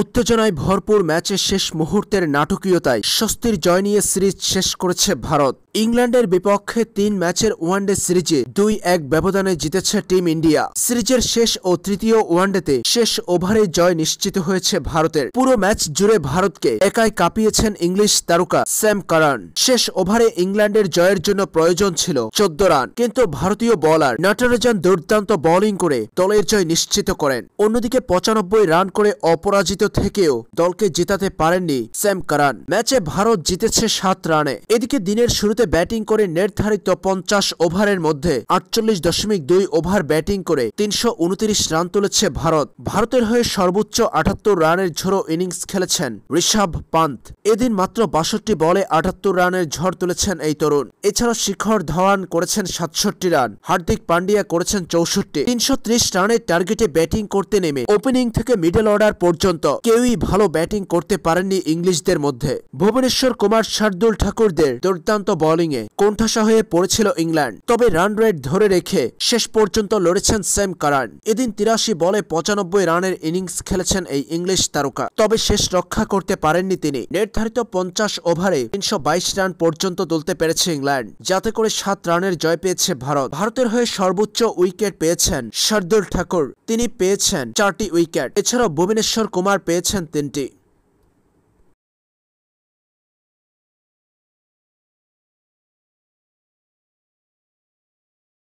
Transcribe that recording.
উত্তেজনায় ভরপুর ম্যাচের শেষ মুহূর্তের নাটকীয়তায় স্বস্তির জয় নিয়ে সিরিজ শেষ করেছে ভারত ইংল্যান্ডের বিপক্ষে তিন ম্যাচের ওয়ানডে সিরিজে দুই এক ব্যবধানে জিতেছে টিম ইন্ডিয়া সিরিজের শেষ ও তৃতীয় ওয়ানডেতে শেষ ওভারে জয় নিশ্চিত হয়েছে ভারতের পুরো ম্যাচ জুড়ে ভারতকে একাই কাঁপিয়েছেন ইংলিশ তারকা স্যাম কারান শেষ ওভারে ইংল্যান্ডের জয়ের জন্য প্রয়োজন ছিল চোদ্দ রান কিন্তু ভারতীয় বলার নটরাজান দুর্দান্ত বোলিং করে দলের জয় নিশ্চিত করেন অন্যদিকে পঁচানব্বই রান করে অপরাজিত থেকেও দলকে জেতাতে পারেননি স্যাম কারান ম্যাচে ভারত জিতেছে সাত রানে এদিকে দিনের শুরুতে ব্যাটিং করে নির্ধারিত পঞ্চাশ ওভারের মধ্যে আটচল্লিশ দশমিক দুই ওভার ব্যাটিং করে তিনশো উনত্রিশ রান তুলেছে ভারত ভারতের হয়ে সর্বোচ্চ আটাত্তর রানের ঝোড়ো ইনিংস খেলেছেন ঋষভ পান্ত এদিন মাত্র বাষট্টি বলে আটাত্তর রানের ঝড় তুলেছেন এই তরুণ এছাড়া শিখর ধওয়ান করেছেন সাতষট্টি রান হার্দিক পান্ডিয়া করেছেন চৌষট্টি তিনশো রানের টার্গেটে ব্যাটিং করতে নেমে ওপেনিং থেকে মিডল অর্ডার পর্যন্ত কেউই ভালো ব্যাটিং করতে পারেননি ইংলিশদের মধ্যে ভুবনেশ্বর কুমার শার্দুল ঠাকুরদের দুর্দান্ত বোলিংয়ে কণ্ঠাসা হয়ে পড়েছিল ইংল্যান্ড তবে রান রেট ধরে রেখে শেষ পর্যন্ত লড়েছেন স্যাম কারান এদিন তিরাশি বলে পঁচানব্বই রানের ইনিংস খেলেছেন এই ইংলিশ তারকা তবে শেষ রক্ষা করতে পারেননি তিনি নির্ধারিত পঞ্চাশ ওভারে তিনশো রান পর্যন্ত তুলতে পেরেছে ইংল্যান্ড যাতে করে সাত রানের জয় পেয়েছে ভারত ভারতের হয়ে সর্বোচ্চ উইকেট পেয়েছেন শার্দুল ঠাকুর তিনি পেয়েছেন চারটি উইকেট এছাড়াও ভুবনেশ্বর কুমার পেয়েছেন তিনটি